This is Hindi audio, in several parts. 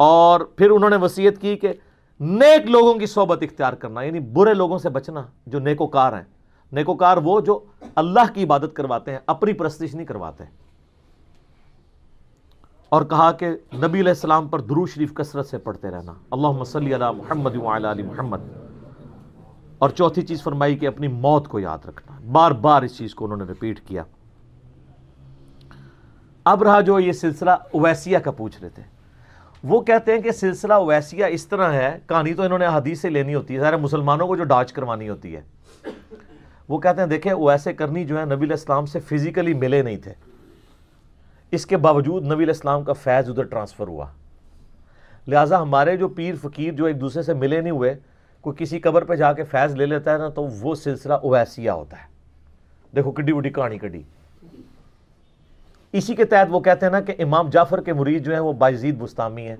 और फिर उन्होंने वसीयत की कि नेक लोगों की सोबत इख्तियार करना यानी बुरे लोगों से बचना जो नेकोकार हैं नेकोकार वो जो अल्लाह की इबादत करवाते हैं अपनी प्रस्तिश नहीं करवाते हैं और कहा कि नबी सलाम पर दुरू शरीफ कसरत से पढ़ते रहना अल्लाह महमद महमद और चौथी चीज़ फरमाई कि अपनी मौत को याद रखना बार बार इस चीज़ को उन्होंने रिपीट किया अब रहा जो ये सिलसिला ओवैसिया का पूछ रहे थे वो कहते हैं कि सिलसिला वैसिया इस तरह है कहानी तो इन्होंने हदीस से लेनी होती है सारे मुसलमानों को जो डाच करवानी होती है वो कहते हैं देखें वैसे करनी जो है नबी इस्लाम से फिज़िकली मिले नहीं थे इसके बावजूद नबी इस्लाम का फैज़ उधर ट्रांसफ़र हुआ लिहाजा हमारे जो पीर फ़कीर जो एक दूसरे से मिले नहीं हुए कोई किसी कबर पर जाके फैज़ ले लेता है ना तो वो सिलसिला ओवैसिया होता है देखो किड्डी वड्डी कहानी कड्डी इसी के तहत वो कहते हैं ना कि इमाम जाफर के मुरीद जो है वो बाजीद बुस्तामी है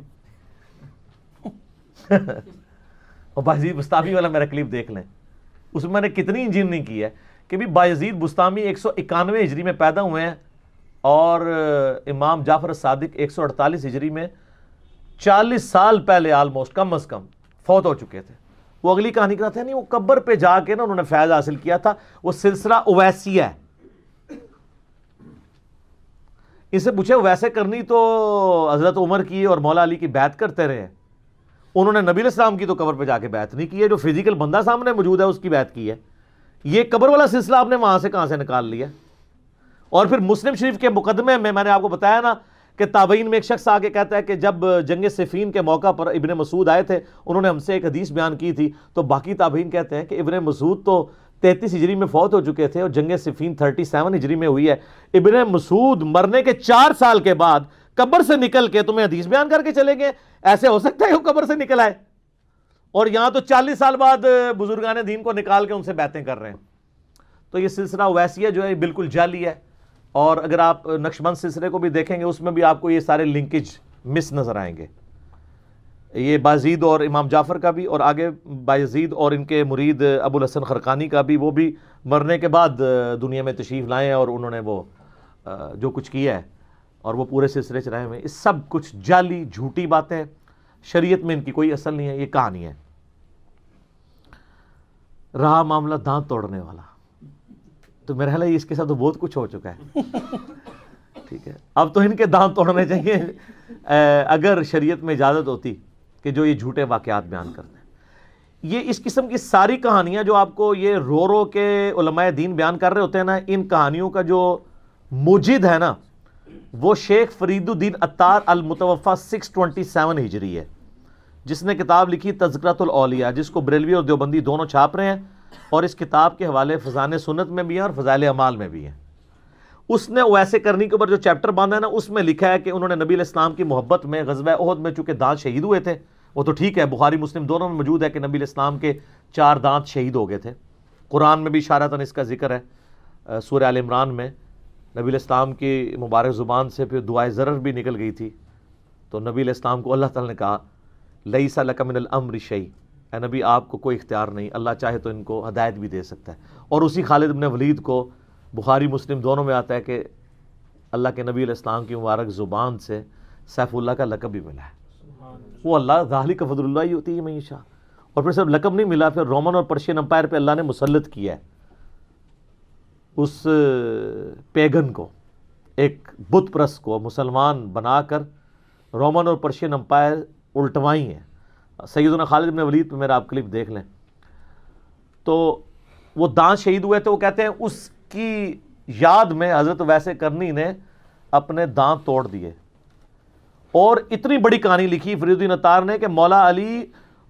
वो बाजीद बुस्तामी वाला मेरा क्लिप देख लें उसमें मैंने कितनी इंजीनियरिंग की है कि भी बाजीद बुस्तामी एक सौ इक्यानवे हिजरी में पैदा हुए हैं और इमाम जाफर सादिक एक सौ अड़तालीस हिजरी में चालीस साल पहले आलमोस्ट कम अज़ कम फौत हो चुके थे वो अगली कहानी कहते हैं नहीं वो कब्बर पर जाके ना उन्होंने फैज़ हासिल किया था वह सिलसिला ओवैसिया है इनसे पूछे वैसे करनी तो हज़रत उमर की और मौला अली की बैत करते रहे उन्होंने नबी इस्लाम की तो कबर पर जाके बैत नहीं की है जो फिजिकल बंदा सामने मौजूद है उसकी बैत की है ये कबर वाला सिलसिला आपने वहां से कहाँ से निकाल लिया और फिर मुस्लिम शरीफ के मुकदमे में मैंने आपको बताया ना कि ताबीन में एक शख्स आके कहता है कि जब जंग सिफीन के मौका पर इबन मसूद आए थे उन्होंने हमसे एक हदीस बयान की थी तो बाकी ताबीन कहते हैं कि इबन मसूद तो तैतीस हिजरी में फौत हो चुके थे और जंग सिफीन थर्टी सेवन हिजरी में हुई है इबन मसूद मरने के चार साल के बाद कब्र से निकल के तुम्हें हदीस बयान करके चले गए ऐसे हो सकता है वो कब्र से निकल आए और यहां तो चालीस साल बाद बुजुर्गान दीन को निकाल के उनसे बातें कर रहे हैं तो ये सिलसिला वैसी है जो है बिल्कुल जाली है और अगर आप नक्शबंद सिलसिले को भी देखेंगे उसमें भी आपको ये सारे लिंकेज मिस नज़र आएंगे ये बाजीद और इमाम जाफ़र का भी और आगे बाजीद और इनके मुरीद अबुल हसन खरकानी का भी वो भी मरने के बाद दुनिया में तशीफ़ लाए और उन्होंने वो जो कुछ किया है और वो पूरे सिलसिले चलाए हुए इस सब कुछ जाली झूठी बातें शरीयत में इनकी कोई असल नहीं है ये कहानी है रहा मामला दांत तोड़ने वाला तो मेरा ख्याल इसके साथ तो बहुत कुछ हो चुका है ठीक है अब तो इनके दांत तोड़ने चाहिए अगर शरीयत में इजाज़त होती कि जो ये झूठे वाक़ात बयान करते हैं ये इस किस्म की सारी कहानियाँ जो आपको ये रो रो के उलमाए दीन बयान कर रहे होते हैं ना इन कहानियों का जो मुजिद है ना वो शेख फरीदुद्दीन अतार अलमुतवफ़ा सिक्स ट्वेंटी सेवन हिजरी है जिसने किताब लिखी तजकरतलिया जिसको बरेलवी और देवबंदी दोनों छाप रहे हैं और इस किताब के हवाले फ़जान सुनत में भी हैं और फ़जाइल अमाल में भी हैं उसने वैसे करनी के ऊपर जो चैप्टर बांधा है ना उसमें लिखा है कि उन्होंने नबी इस्लाम की मोहब्बत में गजब अहद में चूँकि दांत शहीद हुए थे वो तो ठीक है बुखारी मुस्लिम दोनों में मौजूद है कि नबी इस्लाम के चार दांत शहीद हो गए थे कुरान में भी शारतन इसका जिक्र है सूर आल इमरान में नबी इस्लाम की मुबारक ज़ुबान से फिर दुआ ज़रर भी निकल गई थी तो नबी इस्लाम को अल्लाह ताला ने कहा लई सलकमिनमर शई नबी आपको कोई इख्तियार नहीं अल्लाह चाहे तो इनको हदायत भी दे सकता है और उसी खालिद इबन वलीद को बुखारी मुस्लिम दोनों में आता है कि अल्लाह के नबी इस्लाम की मुबारक ज़ुबान से सैफुल्ला का लकब भी मिला है वो अल्लाह गाहली का फजल ही होती है मीशा और फिर सिर्फ लकम नहीं मिला फिर रोमन और पर्शियन अम्पायर पर अल्लाह ने मुसलत किया है उस पैगन को एक बुत प्रस को मुसलमान बनाकर रोमन और पर्शियन अम्पायर उल्टवाई हैं सैदना खालिद ने वलीद पर मेरा आप क्लिप देख लें तो वो दान शहीद हुए थे तो वो कहते हैं उसकी याद में हज़रत वैसे करनी ने अपने दांत तोड़ दिए और इतनी बड़ी कहानी लिखी फरीदुद्दीन अतार ने कि मौला अली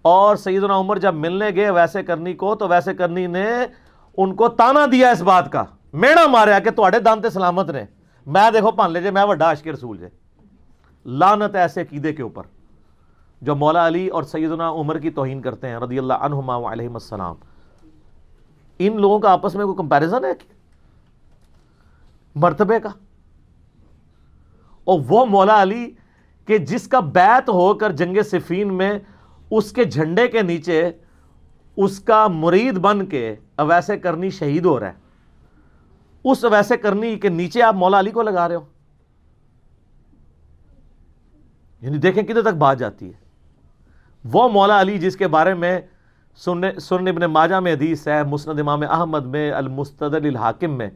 और सैदना उमर जब मिलने गए वैसे करनी को तो वैसे करनी ने उनको ताना दिया इस बात का मेड़ा मारिया कि थोड़े दंद सलामत ने मैं देखो भाले जे मैं व्डा अशके रसूल जे लानत ऐसे कीदे के ऊपर जो मौला अली और सैदना उमर की तोहन करते हैं रदी अल्लाम इन लोगों का आपस में कोई कंपेरिजन है मरतबे का और वो मौला अली कि जिसका बैत होकर जंग सिफीन में उसके झंडे के नीचे उसका मुरीद बन के अवैसे करनी शहीद हो रहा है उस अवैसे करनी के नीचे आप मौला अली को लगा रहे हो यानी देखें किधर तक बात जाती है वो मौला अली जिसके बारे में सुनने सुन इबन माजा में हदीस है मुस्द इमाम अहमद में अलमुस्तदिल हाकिम में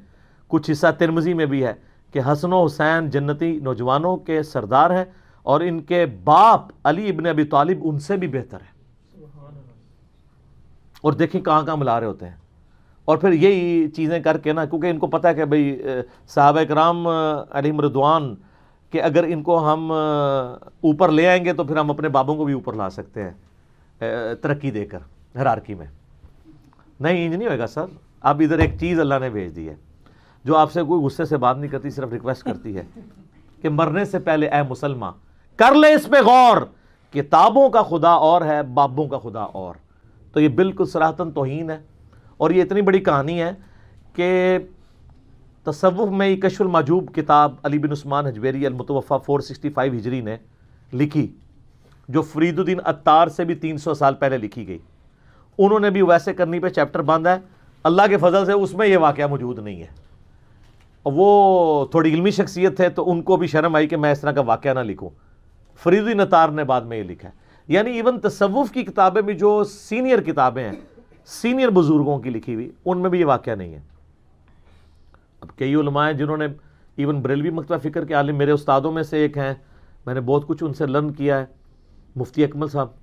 कुछ हिस्सा तिरमजी में भी है कि हसनो हुसैन जन्नती नौजवानों के सरदार हैं और इनके बाप अली इबन अबी तालिब उनसे भी बेहतर है और देखें कहाँ कहाँ मिला रहे होते हैं और फिर यही चीज़ें करके ना क्योंकि इनको पता है कि भाई साहब कराम अली मरदवान के अगर इनको हम ऊपर ले आएंगे तो फिर हम अपने बाबों को भी ऊपर ला सकते हैं तरक्की देकर हरारकी में नहीं इंज नहीं होएगा सर अब इधर एक चीज़ अल्लाह ने भेज दी है जो आपसे कोई गुस्से से बात नहीं करती सिर्फ रिक्वेस्ट करती है कि मरने से पहले ए मुसलमान कर ले इस पे गौर किताबों का खुदा और है बाबों का खुदा और तो ये बिल्कुल सराहतन तोहन है और ये इतनी बड़ी कहानी है कि तसवुफ़ में कशुल माजूब किताब अली बिन उस्मान हजवेरी अलमतवफ़ा फोर सिक्सटी फाइव हिजरी ने लिखी जो फरीदुद्दीन अतार से भी तीन सौ साल पहले लिखी गई उन्होंने भी वैसे करनी पे चैप्टर बांधा है अल्लाह के फजल से उसमें यह वाक़ मौजूद नहीं है वो थोड़ी इलमी शख्सियत है तो उनको भी शर्म आई कि मैं इस तरह का वाक़ ना लिखूँ फरीदी नतार ने बाद में ये लिखा है यानी इवन तसवुफ़ की किताबें भी जो सीनियर किताबें हैं सीनियर बुज़ुर्गों की लिखी हुई उनमें भी ये वाक़ नहीं है अब कई उलमाएँ जिन्होंने इवन बरेलवी मकतबा फ़िक्र के आलिम मेरे उस्तादों में से एक हैं मैंने बहुत कुछ उनसे लर्न किया है मुफ्ती अकमल साहब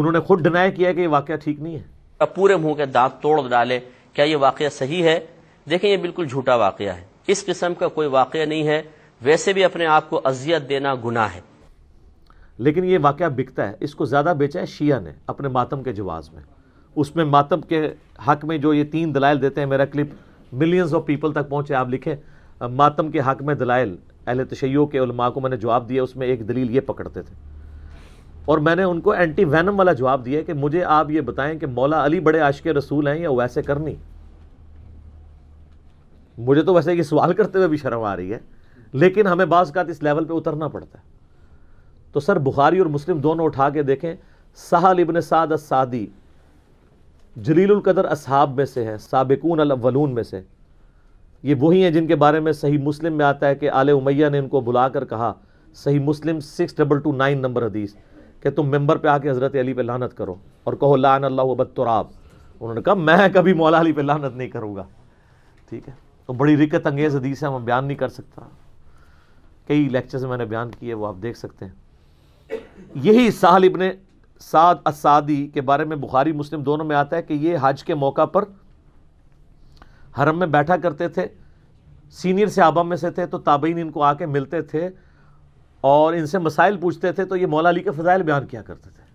उन्होंने खुद डिनाई किया कि ये वाक़ ठीक नहीं है अब पूरे मुंह के दांत तोड़ डाले क्या ये वाक़ सही है देखें ये बिल्कुल झूठा वाक़ है इस किस्म का कोई वाक़ नहीं है वैसे भी अपने आप को अजियत देना गुना है लेकिन ये वाक्य बिकता है इसको ज़्यादा बेचा है शिया ने अपने मातम के जवाब में उसमें मातम के हक में जो ये तीन दलाइल देते हैं मेरा क्लिप मिलियंस ऑफ पीपल तक पहुंचे आप लिखें मातम के हक में दलाइल अहल तशैयों के उलमा को मैंने जवाब दिया उसमें एक दलील ये पकड़ते थे और मैंने उनको एंटी वैनम वाला जवाब दिया कि मुझे आप ये बताएं कि मौला अली बड़े आश के रसूल हैं या वैसे करनी मुझे तो वैसे ये सवाल करते हुए भी शर्म आ रही है लेकिन हमें बाज़ का तो इस लेवल पर उतरना पड़ता है तो सर बुखारी और मुस्लिम दोनों उठा के देखें सहल इबन साद असादी कदर असहाब में से हैं सबकून अलवलून में से ये वही हैं जिनके बारे में सही मुस्लिम में आता है कि आल उमैया ने इनको बुलाकर कहा सही मुस्लिम six double two nine number हदीस कि तुम मेंबर पे आके हज़रत अली पे लानत करो और कहो लान अल्लाह बदतराब उन्होंने कहा मैं कभी मौला अली पे लानत नहीं करूँगा ठीक है तो बड़ी रिकत अंगेज़ हदीस है हम बयान नहीं कर सकता कई लेक्चर्स मैंने बयान किए वो आप देख सकते हैं यही साहल इबन साद असादी के बारे में बुखारी मुस्लिम दोनों में आता है कि ये हज के मौका पर हरम में बैठा करते थे सीनियर से सहाबा में से थे तो ताबीन इनको आके मिलते थे और इनसे मसाइल पूछते थे तो ये मौला अली के फ़जाइल बयान किया करते थे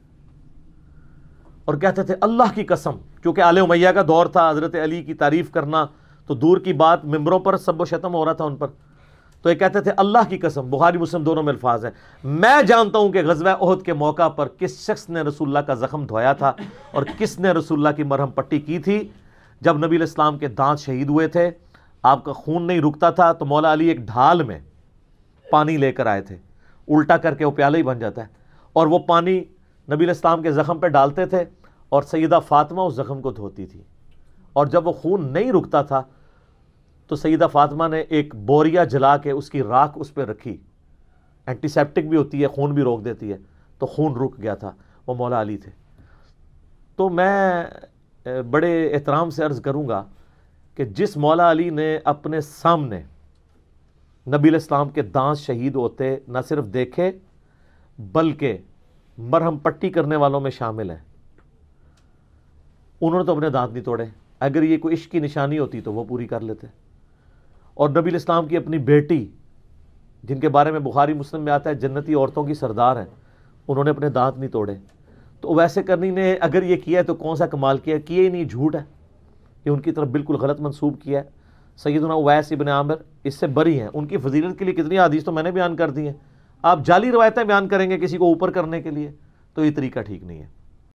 और कहते थे अल्लाह की कसम क्योंकि आल उमैया का दौर था हज़रत अली की तारीफ़ करना तो दूर की बात मिम्बरों पर सब शतम हो रहा था उन पर तो ये कहते थे अल्लाह की कसम बुहारी मुस्लिम दोनों में अल्फाज है मैं जानता हूं कि गजवा अहद के मौका पर किस शख्स ने रसुल्ला का ज़ख्म धोया था और किसने रसुल्ला की मरहम पट्टी की थी जब नबी इस्लाम के दांत शहीद हुए थे आपका खून नहीं रुकता था तो मौला अली एक ढाल में पानी लेकर आए थे उल्टा करके वो प्याला ही बन जाता है और वो पानी नबी इस्लाम के ज़ख्म पर डालते थे और सैदा फ़ातमा उस ज़ख़म को धोती थी और जब वो खून नहीं रुकता था तो सईदा फातिमा ने एक बोरिया जला के उसकी राख उस पर रखी एंटीसेप्टिक भी होती है खून भी रोक देती है तो खून रुक गया था वो मौला अली थे तो मैं बड़े एहतराम से अर्ज़ करूँगा कि जिस मौला अली ने अपने सामने नबी इस्लाम के दांत शहीद होते न सिर्फ देखे बल्कि मरहम पट्टी करने वालों में शामिल हैं उन्होंने तो अपने दांत नहीं तोड़े अगर ये कोई इश्क की निशानी होती तो वो पूरी कर लेते और नबी इस्लाम की अपनी बेटी जिनके बारे में बुखारी मुस्लिम में आता है जन्नती औरतों की सरदार हैं उन्होंने अपने दांत नहीं तोड़े तो वैसे करने ने अगर ये किया है तो कौन सा कमाल किया किए ही नहीं झूठ है ये उनकी तरफ बिल्कुल गलत मनसूब किया है सैदना उवैस इबन आमिर इससे बरी हैं उनकी फजीलत के लिए कितनी हदीस तो मैंने बयान कर दी हैं आप जाली रवायतें बयान करेंगे किसी को ऊपर करने के लिए तो ये तरीका ठीक नहीं है